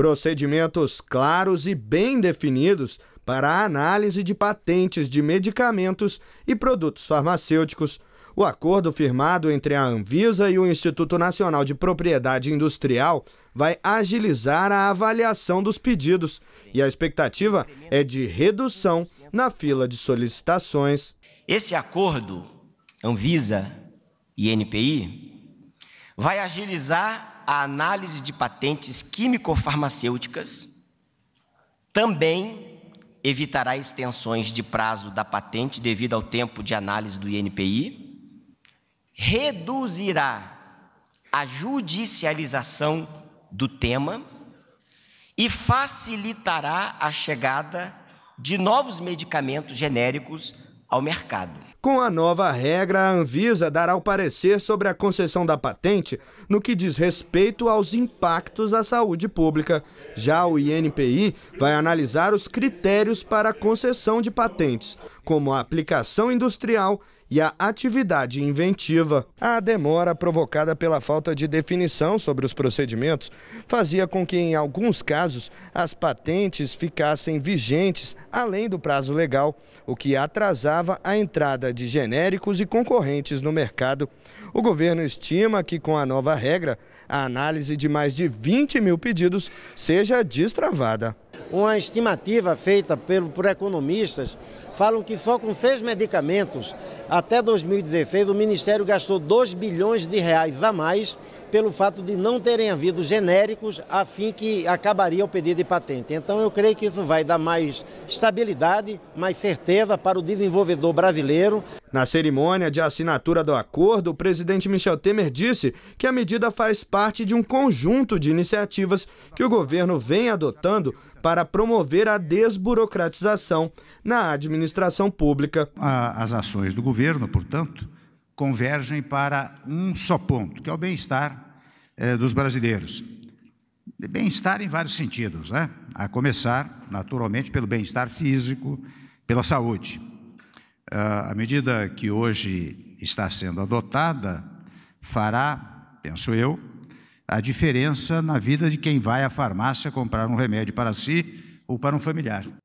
procedimentos claros e bem definidos para a análise de patentes de medicamentos e produtos farmacêuticos. O acordo firmado entre a Anvisa e o Instituto Nacional de Propriedade Industrial vai agilizar a avaliação dos pedidos e a expectativa é de redução na fila de solicitações. Esse acordo Anvisa e NPI vai agilizar a análise de patentes químico-farmacêuticas também evitará extensões de prazo da patente devido ao tempo de análise do INPI, reduzirá a judicialização do tema e facilitará a chegada de novos medicamentos genéricos ao mercado. Com a nova regra, a Anvisa dará o parecer sobre a concessão da patente no que diz respeito aos impactos à saúde pública. Já o INPI vai analisar os critérios para a concessão de patentes, como a aplicação industrial e a atividade inventiva. A demora provocada pela falta de definição sobre os procedimentos fazia com que, em alguns casos, as patentes ficassem vigentes além do prazo legal, o que atrasava a entrada de genéricos e concorrentes no mercado. O governo estima que, com a nova regra, a análise de mais de 20 mil pedidos seja destravada. Uma estimativa feita pelo, por economistas falam que só com seis medicamentos, até 2016, o Ministério gastou 2 bilhões de reais a mais pelo fato de não terem havido genéricos assim que acabaria o pedido de patente. Então, eu creio que isso vai dar mais estabilidade, mais certeza para o desenvolvedor brasileiro. Na cerimônia de assinatura do acordo, o presidente Michel Temer disse que a medida faz parte de um conjunto de iniciativas que o governo vem adotando para promover a desburocratização na administração pública. As ações do governo, portanto convergem para um só ponto, que é o bem-estar eh, dos brasileiros. Bem-estar em vários sentidos, né? a começar, naturalmente, pelo bem-estar físico, pela saúde. a ah, medida que hoje está sendo adotada fará, penso eu, a diferença na vida de quem vai à farmácia comprar um remédio para si ou para um familiar.